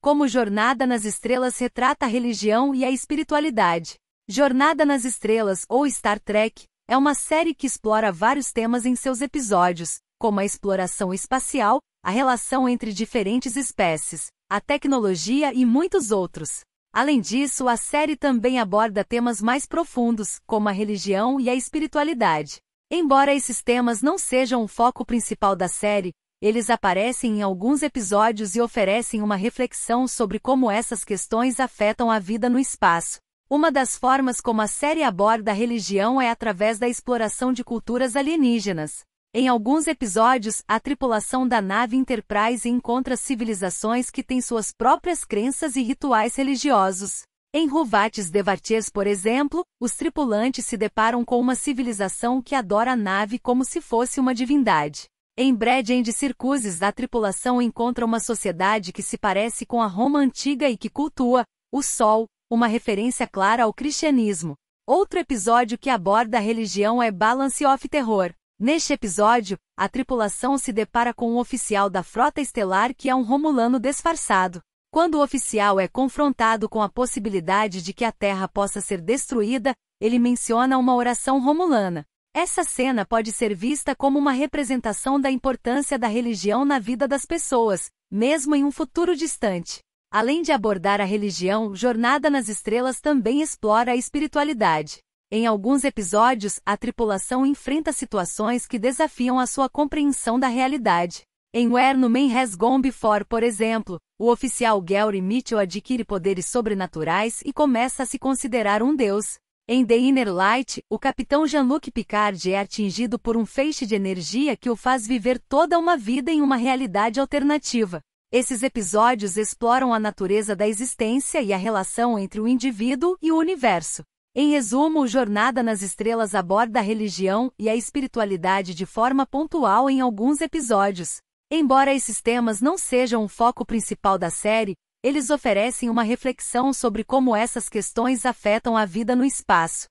Como Jornada nas Estrelas retrata a religião e a espiritualidade. Jornada nas Estrelas, ou Star Trek, é uma série que explora vários temas em seus episódios, como a exploração espacial, a relação entre diferentes espécies, a tecnologia e muitos outros. Além disso, a série também aborda temas mais profundos, como a religião e a espiritualidade. Embora esses temas não sejam o foco principal da série, eles aparecem em alguns episódios e oferecem uma reflexão sobre como essas questões afetam a vida no espaço. Uma das formas como a série aborda a religião é através da exploração de culturas alienígenas. Em alguns episódios, a tripulação da nave Enterprise encontra civilizações que têm suas próprias crenças e rituais religiosos. Em Ruvates Devartiers, por exemplo, os tripulantes se deparam com uma civilização que adora a nave como se fosse uma divindade. Em Bredgen de Circuses a tripulação encontra uma sociedade que se parece com a Roma antiga e que cultua o sol, uma referência clara ao cristianismo. Outro episódio que aborda a religião é Balance of Terror. Neste episódio, a tripulação se depara com um oficial da Frota Estelar que é um romulano disfarçado. Quando o oficial é confrontado com a possibilidade de que a Terra possa ser destruída, ele menciona uma oração romulana. Essa cena pode ser vista como uma representação da importância da religião na vida das pessoas, mesmo em um futuro distante. Além de abordar a religião, Jornada nas Estrelas também explora a espiritualidade. Em alguns episódios, a tripulação enfrenta situações que desafiam a sua compreensão da realidade. Em Where No Man Has Gone Before, por exemplo, o oficial Gary Mitchell adquire poderes sobrenaturais e começa a se considerar um deus. Em The Inner Light, o capitão Jean-Luc Picard é atingido por um feixe de energia que o faz viver toda uma vida em uma realidade alternativa. Esses episódios exploram a natureza da existência e a relação entre o indivíduo e o universo. Em resumo, Jornada nas Estrelas aborda a religião e a espiritualidade de forma pontual em alguns episódios. Embora esses temas não sejam o foco principal da série, eles oferecem uma reflexão sobre como essas questões afetam a vida no espaço.